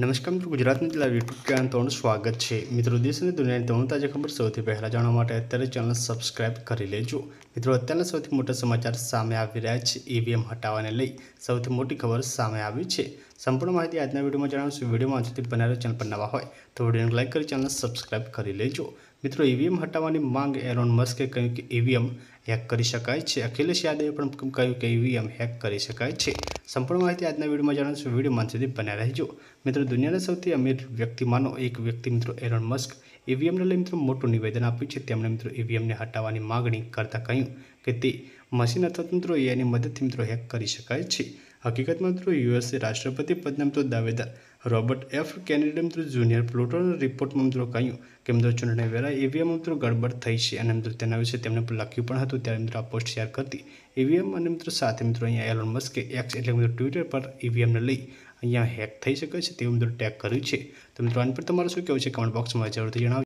નમસ્કાર મિત્રો ગુજરાતની જિલ્લા યુટ્યુબ ચેનલ ત્રણ સ્વાગત છે મિત્રો દેશ અને દુનિયાની તમામ તાજા ખબર સૌથી પહેલાં જાણવા માટે અત્યારે ચેનલ સબસ્ક્રાઇબ કરી લેજો મિત્રો અત્યારના સૌથી મોટા સમાચાર સામે આવી રહ્યા છે ઈવીએમ e હટાવવાને લઈ સૌથી મોટી ખબર સામે આવી છે સંપૂર્ણ માહિતી આજના વિડીયોમાં જણાવીશું વિડીયોમાં અંતથી બનાવેલો ચેનલ પર નવા હોય તો વિડીયોને લાઇક કરી ચેનલ સબસ્ક્રાઇબ કરી લેજો મિત્રો ઈવીએમ હટાવવાની માંગ એરોન મસ્કે કહ્યું કે ઈવીએમ હેક કરી શકાય છે અખિલેશ યાદવે પણ કહ્યું કે ઈવીએમ હેક કરી શકાય છે સંપૂર્ણ માહિતી આજના વિડીયોમાં જણાવશું વિડીયો મન સુધી બન્યા રહેજો મિત્રો દુનિયાના સૌથી અમીર વ્યક્તિમાંનો એક વ્યક્તિ મિત્રો એરોન મસ્ક ઈવીએમને લઈ મિત્રો મોટું નિવેદન આપ્યું છે તેમણે મિત્રો ઈવીએમને હટાવવાની માગણી કરતાં કહ્યું કે તે મશીન અથવા મિત્રો એની મદદથી મિત્રો હેક કરી શકાય છે હકીકતમાં મિત્રો યુએસએ રાષ્ટ્રપતિ પદના તો દાવેદાર રોબર્ટ એફ કેનેડી મિત્રો જુનિયર પ્લુટોના રિપોર્ટમાં મિત્રો કહ્યું કે મિત્રો ચૂંટણી વેળા ઈવીએમ મિત્રો ગડબડ થઈ છે અને મિત્રો તેના વિશે તેમણે લખ્યું પણ હતું ત્યારે મિત્રો આ પોસ્ટ શેર કરતી ઈવીએમ અને મિત્રો સાથે મિત્રો અહીંયા એલોન મસ્કે એક્સ એટલે મિત્રો ટ્વિટર પર ઈવીએમને લઈ અહીંયા હેક થઈ શકે છે તેવું મિત્રો ટેગ કર્યું છે તો મિત્રો આની પર તમારું શું કહેવું છે કમેન્ટ બોક્સમાં જરૂરથી જણાવો